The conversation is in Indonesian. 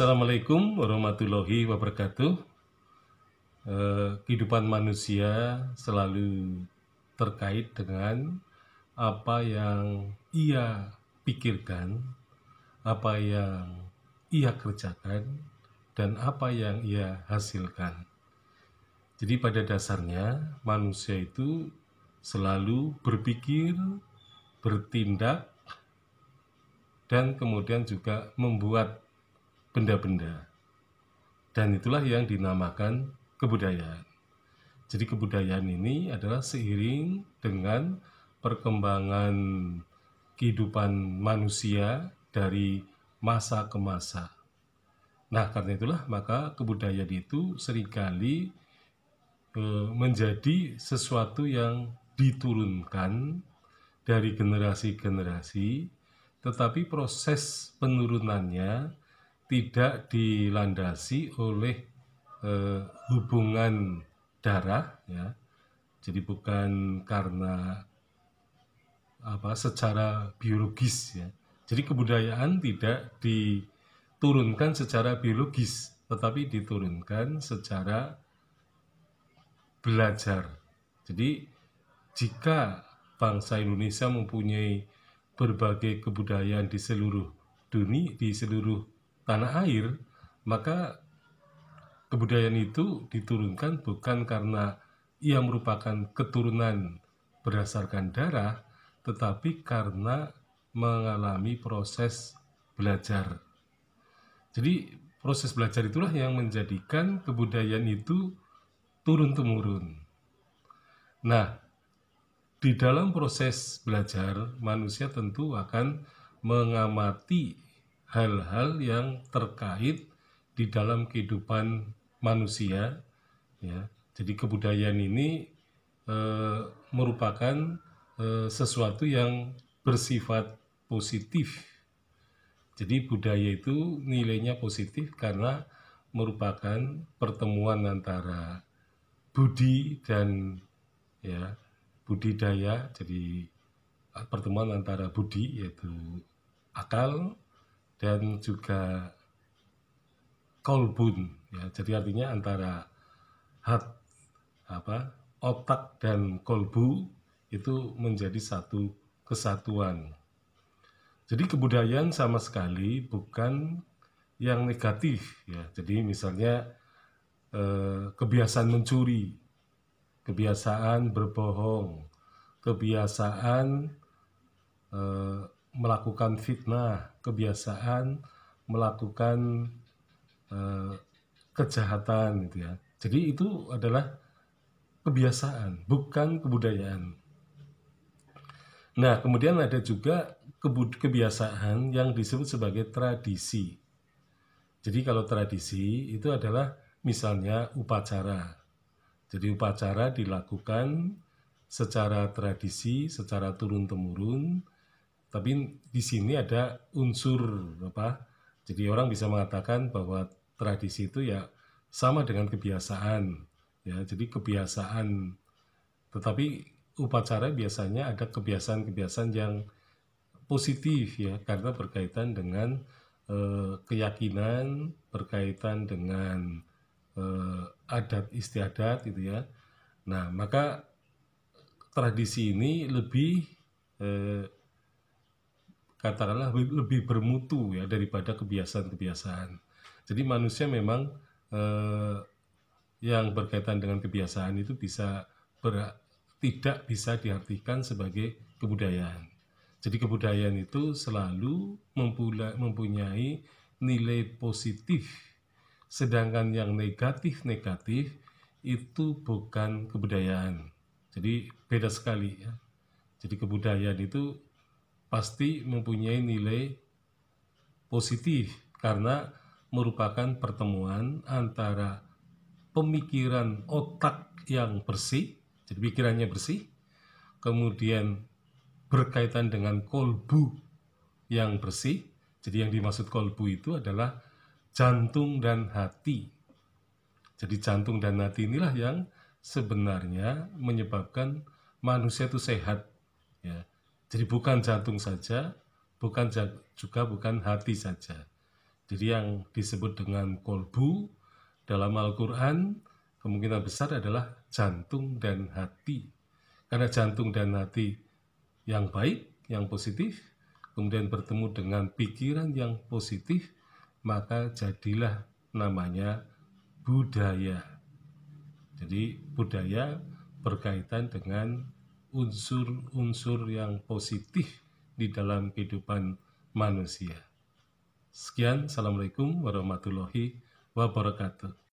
Assalamualaikum warahmatullahi wabarakatuh. Eh, kehidupan manusia selalu terkait dengan apa yang ia pikirkan, apa yang ia kerjakan, dan apa yang ia hasilkan. Jadi, pada dasarnya, manusia itu selalu berpikir, bertindak, dan kemudian juga membuat benda-benda. Dan itulah yang dinamakan kebudayaan. Jadi kebudayaan ini adalah seiring dengan perkembangan kehidupan manusia dari masa ke masa. Nah, karena itulah maka kebudayaan itu seringkali e, menjadi sesuatu yang diturunkan dari generasi generasi, tetapi proses penurunannya tidak dilandasi oleh eh, hubungan darah ya jadi bukan karena apa secara biologis ya jadi kebudayaan tidak diturunkan secara biologis tetapi diturunkan secara belajar jadi jika bangsa Indonesia mempunyai berbagai kebudayaan di seluruh dunia di seluruh tanah air, maka kebudayaan itu diturunkan bukan karena ia merupakan keturunan berdasarkan darah, tetapi karena mengalami proses belajar. Jadi, proses belajar itulah yang menjadikan kebudayaan itu turun-temurun. Nah, di dalam proses belajar, manusia tentu akan mengamati hal-hal yang terkait di dalam kehidupan manusia ya jadi kebudayaan ini e, merupakan e, sesuatu yang bersifat positif jadi budaya itu nilainya positif karena merupakan pertemuan antara budi dan ya budidaya jadi eh, pertemuan antara budi yaitu akal dan juga kolbun ya jadi artinya antara hat apa otak dan kolbu itu menjadi satu kesatuan jadi kebudayaan sama sekali bukan yang negatif ya jadi misalnya eh, kebiasaan mencuri kebiasaan berbohong kebiasaan eh, melakukan fitnah, kebiasaan melakukan uh, kejahatan gitu ya. Jadi itu adalah kebiasaan, bukan kebudayaan. Nah, kemudian ada juga kebiasaan yang disebut sebagai tradisi. Jadi kalau tradisi itu adalah misalnya upacara. Jadi upacara dilakukan secara tradisi, secara turun-temurun tapi di sini ada unsur apa jadi orang bisa mengatakan bahwa tradisi itu ya sama dengan kebiasaan ya jadi kebiasaan tetapi upacara biasanya ada kebiasaan-kebiasaan yang positif ya karena berkaitan dengan e, keyakinan berkaitan dengan e, adat istiadat gitu ya nah maka tradisi ini lebih eh, katakanlah lebih bermutu ya daripada kebiasaan-kebiasaan. Jadi manusia memang eh, yang berkaitan dengan kebiasaan itu bisa ber, tidak bisa diartikan sebagai kebudayaan. Jadi kebudayaan itu selalu mempunyai nilai positif, sedangkan yang negatif-negatif itu bukan kebudayaan. Jadi beda sekali ya. Jadi kebudayaan itu pasti mempunyai nilai positif karena merupakan pertemuan antara pemikiran otak yang bersih, jadi pikirannya bersih, kemudian berkaitan dengan kolbu yang bersih. Jadi yang dimaksud kolbu itu adalah jantung dan hati. Jadi jantung dan hati inilah yang sebenarnya menyebabkan manusia itu sehat. Ya. Jadi bukan jantung saja, bukan juga bukan hati saja. Jadi yang disebut dengan kolbu dalam Al-Quran kemungkinan besar adalah jantung dan hati. Karena jantung dan hati yang baik, yang positif, kemudian bertemu dengan pikiran yang positif, maka jadilah namanya budaya. Jadi budaya berkaitan dengan unsur-unsur yang positif di dalam kehidupan manusia. Sekian, Assalamualaikum warahmatullahi wabarakatuh.